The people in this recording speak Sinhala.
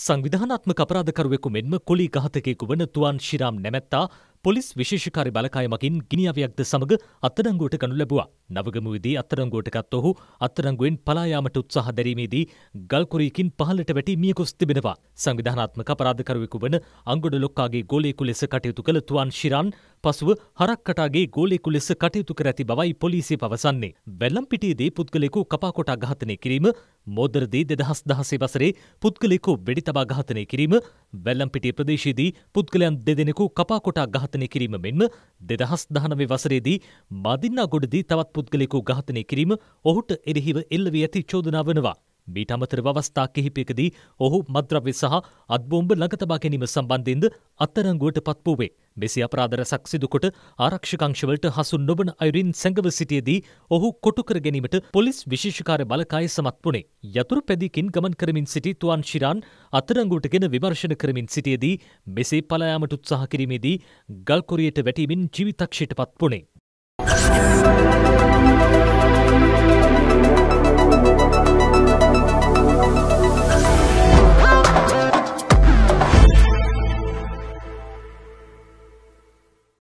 සංවිධානත්මක අපරාධකරුවෙකු මෙන්ම කොලී ඝාතකයෙකු වන තුවන් ශිරාම් නැමැත්තා පොලිස් විශේෂකාරි බලකායමකින් ගිනිඅවයක්ද සමග අත්අඩංගුවට ගනු ලැබුවා. නවගමුවේදී අත්අඩංගුවටගත් ඔහු අත්අඩංගුවෙන් පලා යාමට උත්සාහ දැරීමේදී ගල්කුරීකින් පහළට වැටි මියගොස් තිබෙනවා. සංවිධානාත්මක අපරාධකරුවෙකු වන අංගොඩ ලොක්කාගේ ගෝලයෙකු ලෙස කටයුතු කළ තුවන් ශිරන් පසුව හරක්කටාගේ ගෝලයෙකු ලෙස කටයුතු කර ඇති බවයි පොලිසිය පවසන්නේ. වැල්ලම්පිටියේදී පුද්ගලයෙකු කපාකොට ඝාතනය කිරීම මෝදරදී දෙදහස් දහසේ වසරේ පුද්ගලයෙකු වෙඩි තබා ඝාතනය කිරීම වැල්ලම්පිටිය ප්‍රදේශයේදී පුද්ගලයන් දෙදෙනෙකු කපාකොට ඝාතනය ඝාතනය කිරීම මෙන්ම දෙදහස් දහනවේ වසරේදී මදින්නාගොඩදී තවත් පුද්ගලෙකු ඝාතනය කිරීම ඔහුට එරෙහිව එල්ල වී ඇති චෝදනා වනවා. මීට අමතරව අවස්ථා කිහිපයකදී ඔහු මද්‍රව්‍ය සහ අත්බෝම්බ ළඟ තබා ගැනීම සම්බන්ධයෙන්ද අත්තරංගුවට පත් වූවේ. මෙසේ අපරාධ රැසක් සිදුකොට ආරක්ෂකංශවලට හසු නොබන අයුරින් සැඟව සිටියේදී ඔහු කොටු කර ගැනීමට පොලිස් විශේෂකාර බලකාය සමත් වුණේ. යතුරු පැදිකින් ගමන් කරමින් සිටි තුවන් ශිරාන් අත්තරංගුවටගෙන විමර්ශන කරමින් සිටියේදී මෙසේ පලායාමට උත්සාහ කිරීමේදී ගල්කොරියට වැටීමෙන් ජීවිතක්ෂයට පත් වුණේ.